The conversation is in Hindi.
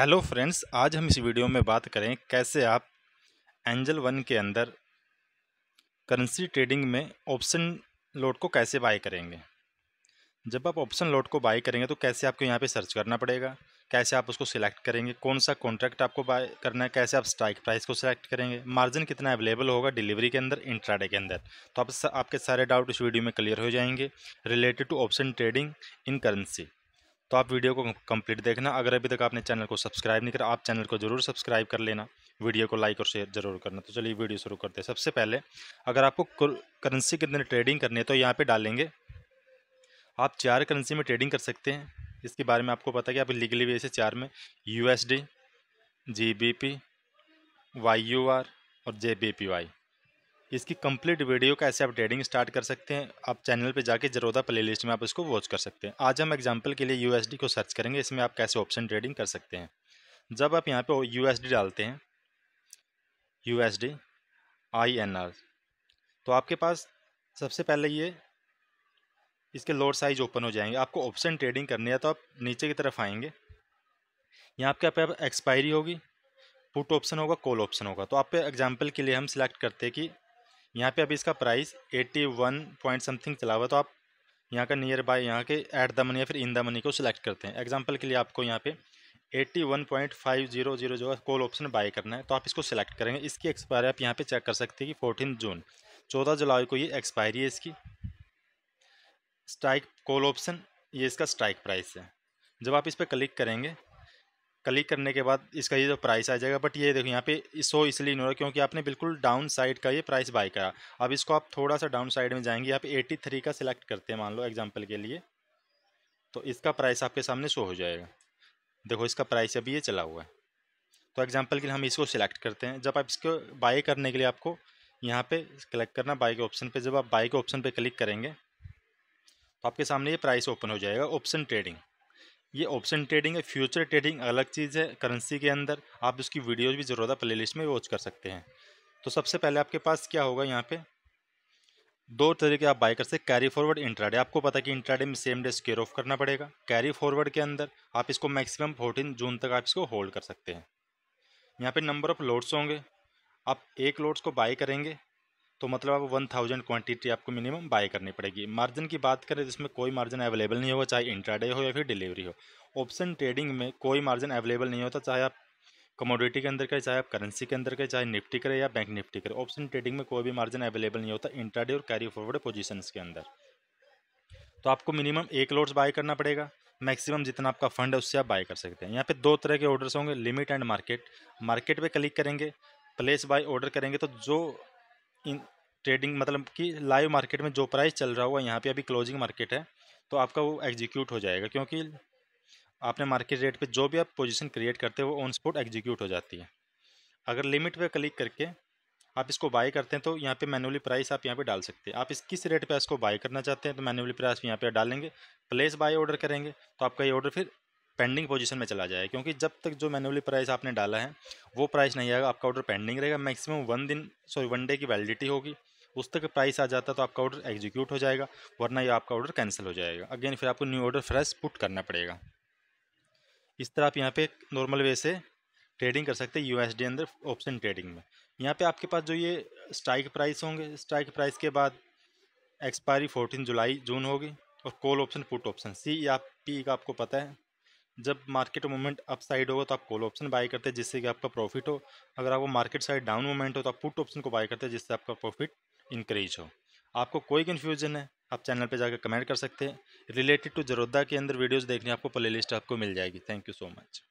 हेलो फ्रेंड्स आज हम इस वीडियो में बात करें कैसे आप एंजल वन के अंदर करेंसी ट्रेडिंग में ऑप्शन लोड को कैसे बाई करेंगे जब आप ऑप्शन लोड को बाई करेंगे तो कैसे आपको यहाँ पे सर्च करना पड़ेगा कैसे आप उसको सिलेक्ट करेंगे कौन सा कॉन्ट्रैक्ट आपको बाय करना है कैसे आप स्ट्राइक प्राइस को सिलेक्ट करेंगे मार्जिन कितना अवेलेबल होगा डिलीवरी के अंदर इंट्राडे के अंदर तो आप आपके सारे डाउट इस वीडियो में क्लियर हो जाएंगे related to option trading in currency तो आप वीडियो को कंप्लीट देखना अगर अभी तक आपने चैनल को सब्सक्राइब नहीं करा आप चैनल को जरूर सब्सक्राइब कर लेना वीडियो को लाइक और शेयर जरूर करना तो चलिए वीडियो शुरू करते हैं सबसे पहले अगर आपको करेंसी के अंदर ट्रेडिंग करनी है तो यहाँ पर डालेंगे आप चार करेंसी में ट्रेडिंग कर सकते हैं इसके बारे में आपको पता कि आप लीगली वे से चार में U S D G B P Y U R और जे बी पी वाई इसकी कंप्लीट वीडियो कैसे आप ट्रेडिंग स्टार्ट कर सकते हैं आप चैनल पे जाके जरोदा प्लेलिस्ट में आप इसको वॉच कर सकते हैं आज हम एग्जांपल के लिए यूएसडी को सर्च करेंगे इसमें आप कैसे ऑप्शन ट्रेडिंग कर सकते हैं जब आप यहाँ पे यूएसडी डालते हैं यूएसडी आईएनआर तो आपके पास सबसे पहले ये इसके लोड साइज ओपन हो जाएंगे आपको ऑप्शन ट्रेडिंग करनी है तो आप नीचे की तरफ आएंगे यहाँ आपके यहाँ एक्सपायरी होगी पुट ऑप्शन होगा कॉल ऑप्शन होगा तो आप पे के लिए हम सिलेक्ट करते हैं कि यहाँ पे अभी इसका price eighty one point something चला हुआ तो आप यहाँ का नियर बाय यहाँ के एट द मनी या फिर इन द मनी को सिलेक्ट करते हैं एग्जाम्पल के लिए आपको यहाँ पे eighty one point five zero zero जो है कॉल ऑप्शन बाय करना है तो आप इसको सिलेक्ट करेंगे इसकी एक्सपायरी आप यहाँ पे चेक कर सकते हैं कि फोर्टीन जून चौदह जुलाई को ये एक्सपायरी है इसकी स्ट्राइक कॉल ऑप्शन ये इसका स्ट्राइक प्राइस है जब आप इस पर क्लिक करेंगे क्लिक करने के बाद इसका ये जो प्राइस आ जाएगा बट ये देखो यहाँ पे सो इसलिए नहीं हो रहा क्योंकि आपने बिल्कुल डाउन साइड का ये प्राइस बाय करा अब इसको आप थोड़ा सा डाउन साइड में जाएंगे आप एटी थ्री का सिलेक्ट करते हैं मान लो एग्जाम्पल के लिए तो इसका प्राइस आपके सामने शो हो जाएगा देखो इसका प्राइस अभी ये चला हुआ है तो एग्जाम्पल के लिए हम इसको सिलेक्ट करते हैं जब आप इसको बाई करने के लिए आपको यहाँ पर क्लिक करना बाई के ऑप्शन पर जब आप बाई के ऑप्शन पर क्लिक करेंगे तो आपके सामने ये प्राइस ओपन हो जाएगा ऑप्शन ट्रेडिंग ये ऑप्शन ट्रेडिंग है फ्यूचर ट्रेडिंग अलग चीज़ है करेंसी के अंदर आप उसकी वीडियोज भी ज़रूरत है प्लेलिस्ट में वॉच कर सकते हैं तो सबसे पहले आपके पास क्या होगा यहाँ पे दो तरीके आप बाय कर सकते कैरी फॉरवर्ड इंट्राडे आपको पता कि इंट्राडे में सेम डे स्केयर ऑफ करना पड़ेगा कैरी फॉरवर्ड के अंदर आप इसको मैक्सिमम फोर्टीन जून तक आप इसको होल्ड कर सकते हैं यहाँ पे नंबर ऑफ लोड्स होंगे आप एक लोड्स को बाय करेंगे तो मतलब आप वन थाउजेंड क्वान्टिटी आपको मिनिमम बाय करनी पड़ेगी मार्जिन की बात करें जिसमें कोई मार्जिन अवेलेबल नहीं होगा चाहे इंट्राडे हो या फिर डिलीवरी हो ऑप्शन ट्रेडिंग में कोई मार्जिन अवेलेबल नहीं होता चाहे आप कमोडिटी के अंदर करें चाहे आप करेंसी के अंदर करें चाहे निफ्टी करें या बैंक निफ्टी करें ऑप्शन ट्रेडिंग में कोई भी मार्जिन अवेलेबल नहीं होता इंट्राडे और कैरी फॉरवर्ड पोजिशन के अंदर तो आपको मिनिमम एक लोड्स बाय करना पड़ेगा मैक्सिमम जितना आपका फंड है उससे आप बाय कर सकते हैं यहाँ पे दो तरह के ऑर्डर्स होंगे लिमिट एंड मार्केट मार्केट पे क्लिक करेंगे प्लेस बाय ऑर्डर करेंगे तो जो इन ट्रेडिंग मतलब कि लाइव मार्केट में जो प्राइस चल रहा होगा यहाँ पे अभी क्लोजिंग मार्केट है तो आपका वो एग्जीक्यूट हो जाएगा क्योंकि आपने मार्केट रेट पे जो भी आप पोजीशन क्रिएट करते हो वो ऑन स्पॉट एग्जीक्यूट हो जाती है अगर लिमिट पे क्लिक करके आप इसको बाई करते हैं तो यहाँ पे मैनुअली प्राइस आप यहाँ पे डाल सकते हैं आप इस किस रेट पे इसको बाई करना चाहते हैं तो मैनुअली प्राइस यहाँ पे डालेंगे प्लेस बाय ऑर्डर करेंगे तो आपका ये ऑर्डर फिर पेंडिंग पोजीशन में चला जाए क्योंकि जब तक जो मैनुअली प्राइस आपने डाला है वो प्राइस नहीं आएगा आपका ऑर्डर पेंडिंग रहेगा मैक्सिमम वन दिन सॉरी वन डे की वैलिडिटी होगी उस तक प्राइस आ जाता तो आपका ऑर्डर एग्जीक्यूट हो जाएगा वरना ये आपका ऑर्डर कैंसिल हो जाएगा अगेन फिर आपको न्यू ऑर्डर फ्रेश पुट करना पड़ेगा इस तरह आप यहाँ पे नॉर्मल वे से ट्रेडिंग कर सकते हैं यूएसडी अंदर ऑप्शन ट्रेडिंग में यहाँ पे आपके पास जो ये स्ट्राइक प्राइस होंगे स्ट्राइक प्राइस के बाद एक्सपायरी फोर्टीन जुलाई जून होगी और call option put option C या पी का आपको पता है जब मार्केट मूवमेंट अप साइड होगा तो आप कॉल ऑप्शन बाय करते हैं जिससे कि आपका प्रॉफिट हो अगर आपको मार्केट साइड डाउन मूवमेंट हो तो आप पुट ऑप्शन को बाय करते हैं जिससे आपका प्रॉफिट इंक्रीज हो आपको कोई कन्फ्यूजन है आप चैनल पे जाकर कमेंट कर सकते हैं रिलेटेड टू जरोदा के अंदर वीडियोस देखने आपको प्ले आपको मिल जाएगी थैंक यू सो मच